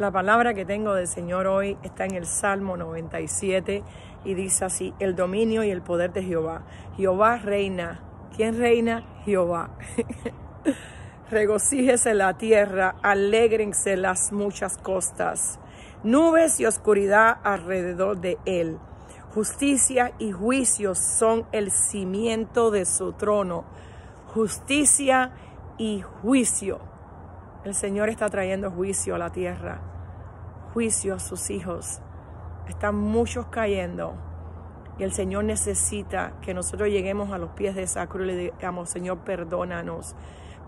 La palabra que tengo del Señor hoy está en el Salmo 97 y dice así, el dominio y el poder de Jehová. Jehová reina. ¿Quién reina? Jehová. Regocíjese la tierra, alegrense las muchas costas. Nubes y oscuridad alrededor de él. Justicia y juicio son el cimiento de su trono. Justicia y juicio. El Señor está trayendo juicio a la tierra juicio a sus hijos. Están muchos cayendo. Y el Señor necesita que nosotros lleguemos a los pies de sacro cruz le digamos, Señor, perdónanos.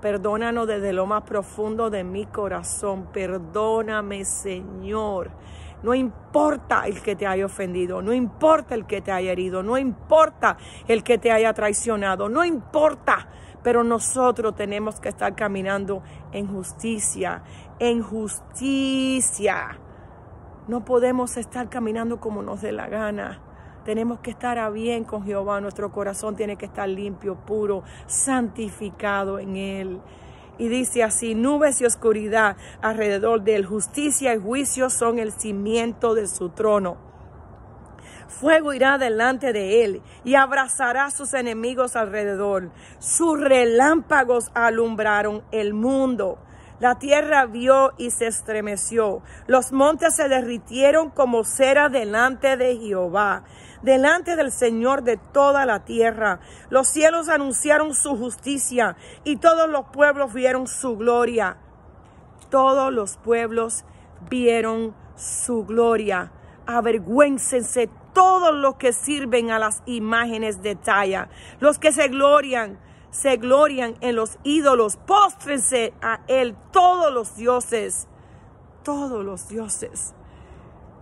Perdónanos desde lo más profundo de mi corazón. Perdóname, Señor. No importa el que te haya ofendido, no importa el que te haya herido, no importa el que te haya traicionado, no importa. Pero nosotros tenemos que estar caminando en justicia, en justicia. No podemos estar caminando como nos dé la gana. Tenemos que estar a bien con Jehová. Nuestro corazón tiene que estar limpio, puro, santificado en Él. Y dice así, nubes y oscuridad alrededor de Él. Justicia y juicio son el cimiento de su trono. Fuego irá delante de él y abrazará a sus enemigos alrededor. Sus relámpagos alumbraron el mundo. La tierra vio y se estremeció. Los montes se derritieron como cera delante de Jehová, delante del Señor de toda la tierra. Los cielos anunciaron su justicia y todos los pueblos vieron su gloria. Todos los pueblos vieron su gloria. Avergüéncense todos los que sirven a las imágenes de talla, los que se glorian se glorian en los ídolos. Póstrense a Él todos los dioses. Todos los dioses.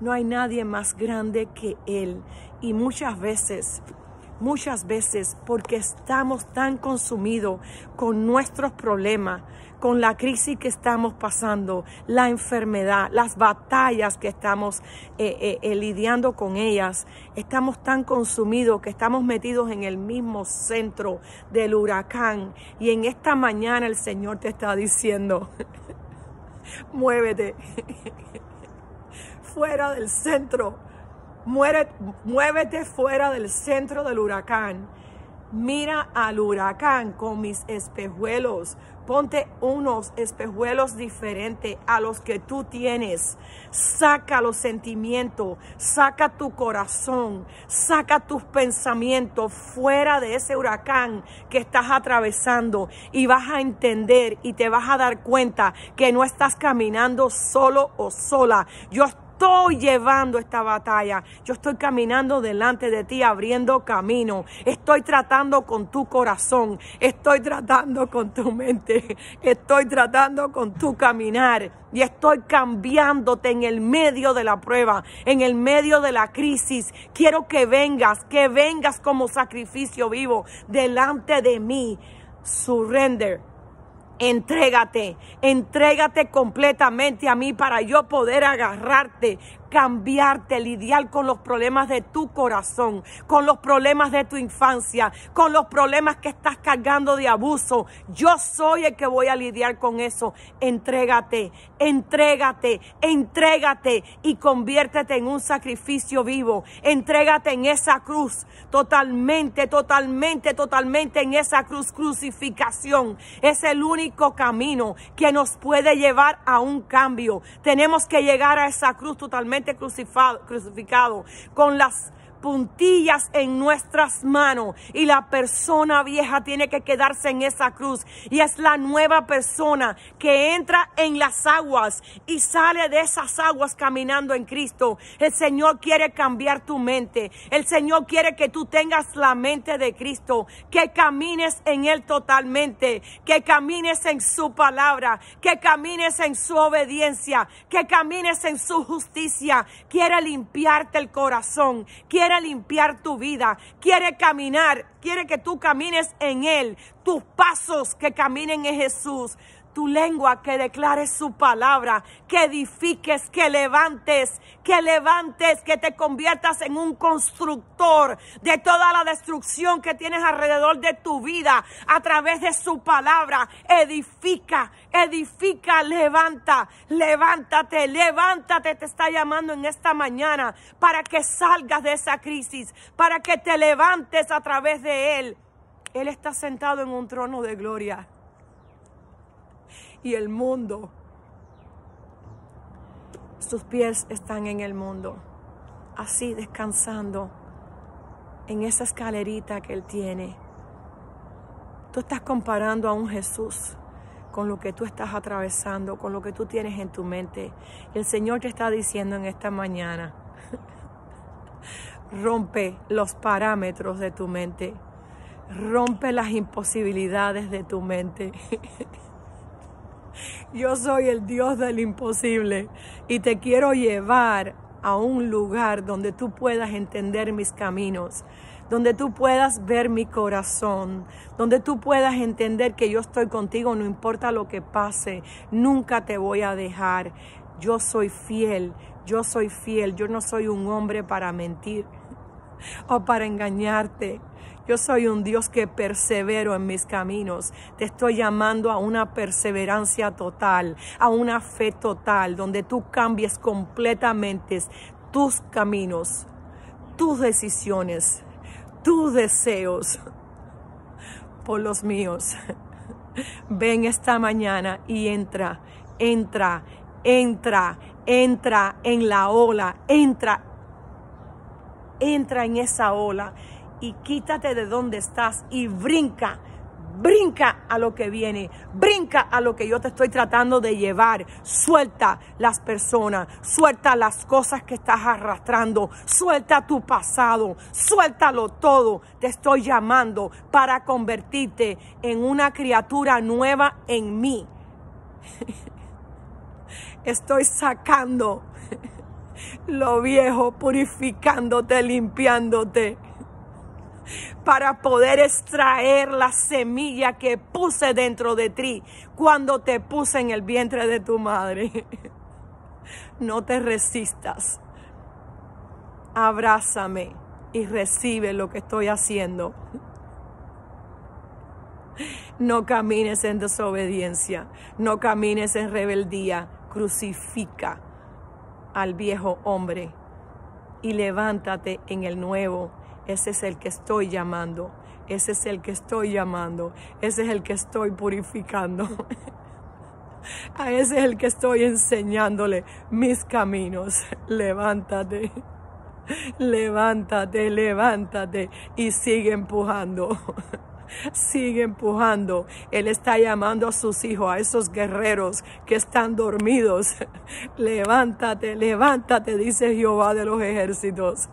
No hay nadie más grande que Él. Y muchas veces muchas veces porque estamos tan consumidos con nuestros problemas, con la crisis que estamos pasando, la enfermedad, las batallas que estamos eh, eh, eh, lidiando con ellas. Estamos tan consumidos que estamos metidos en el mismo centro del huracán. Y en esta mañana el Señor te está diciendo, muévete fuera del centro Muérete, muévete fuera del centro del huracán. Mira al huracán con mis espejuelos. Ponte unos espejuelos diferentes a los que tú tienes. Saca los sentimientos, saca tu corazón, saca tus pensamientos fuera de ese huracán que estás atravesando y vas a entender y te vas a dar cuenta que no estás caminando solo o sola. Yo estoy llevando esta batalla. Yo estoy caminando delante de ti, abriendo camino. Estoy tratando con tu corazón. Estoy tratando con tu mente. Estoy tratando con tu caminar. Y estoy cambiándote en el medio de la prueba, en el medio de la crisis. Quiero que vengas, que vengas como sacrificio vivo delante de mí. Surrender Entrégate, entrégate completamente a mí para yo poder agarrarte cambiarte, lidiar con los problemas de tu corazón, con los problemas de tu infancia, con los problemas que estás cargando de abuso. Yo soy el que voy a lidiar con eso. Entrégate, entrégate, entrégate y conviértete en un sacrificio vivo. Entrégate en esa cruz, totalmente, totalmente, totalmente en esa cruz crucificación. Es el único camino que nos puede llevar a un cambio. Tenemos que llegar a esa cruz totalmente crucificado, crucificado con las puntillas en nuestras manos y la persona vieja tiene que quedarse en esa cruz y es la nueva persona que entra en las aguas y sale de esas aguas caminando en Cristo. El Señor quiere cambiar tu mente. El Señor quiere que tú tengas la mente de Cristo, que camines en Él totalmente, que camines en su palabra, que camines en su obediencia, que camines en su justicia. Quiere limpiarte el corazón, quiere a limpiar tu vida, quiere caminar, quiere que tú camines en Él, tus pasos que caminen en Jesús tu lengua, que declares su palabra, que edifiques, que levantes, que levantes, que te conviertas en un constructor de toda la destrucción que tienes alrededor de tu vida a través de su palabra. Edifica, edifica, levanta, levántate, levántate, te está llamando en esta mañana para que salgas de esa crisis, para que te levantes a través de él. Él está sentado en un trono de gloria y el mundo. Sus pies están en el mundo, así descansando en esa escalerita que Él tiene. Tú estás comparando a un Jesús con lo que tú estás atravesando, con lo que tú tienes en tu mente. el Señor te está diciendo en esta mañana, rompe los parámetros de tu mente, rompe las imposibilidades de tu mente. Yo soy el Dios del imposible y te quiero llevar a un lugar donde tú puedas entender mis caminos, donde tú puedas ver mi corazón, donde tú puedas entender que yo estoy contigo, no importa lo que pase, nunca te voy a dejar. Yo soy fiel, yo soy fiel, yo no soy un hombre para mentir o para engañarte. Yo soy un Dios que persevero en mis caminos. Te estoy llamando a una perseverancia total, a una fe total, donde tú cambies completamente tus caminos, tus decisiones, tus deseos por los míos. Ven esta mañana y entra, entra, entra, entra en la ola, entra, entra en esa ola y quítate de donde estás y brinca. Brinca a lo que viene, brinca a lo que yo te estoy tratando de llevar. Suelta las personas, suelta las cosas que estás arrastrando, suelta tu pasado, suéltalo todo. Te estoy llamando para convertirte en una criatura nueva en mí. Estoy sacando lo viejo, purificándote, limpiándote para poder extraer la semilla que puse dentro de ti cuando te puse en el vientre de tu madre. No te resistas. Abrázame y recibe lo que estoy haciendo. No camines en desobediencia, no camines en rebeldía, crucifica al viejo hombre y levántate en el nuevo. Ese es el que estoy llamando. Ese es el que estoy llamando. Ese es el que estoy purificando. A ese es el que estoy enseñándole mis caminos. Levántate. Levántate, levántate y sigue empujando. sigue empujando. Él está llamando a sus hijos, a esos guerreros que están dormidos. levántate, levántate, dice Jehová de los ejércitos.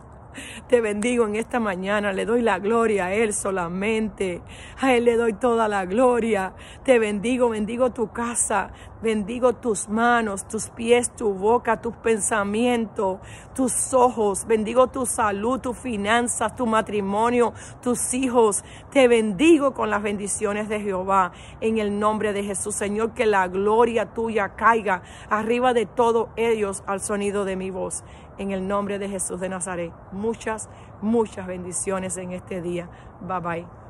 Te bendigo en esta mañana, le doy la gloria a Él solamente. A Él le doy toda la gloria. Te bendigo, bendigo tu casa, Bendigo tus manos, tus pies, tu boca, tus pensamientos, tus ojos. Bendigo tu salud, tus finanzas, tu matrimonio, tus hijos. Te bendigo con las bendiciones de Jehová. En el nombre de Jesús, Señor, que la gloria tuya caiga arriba de todos ellos al sonido de mi voz. En el nombre de Jesús de Nazaret. Muchas, muchas bendiciones en este día. Bye bye.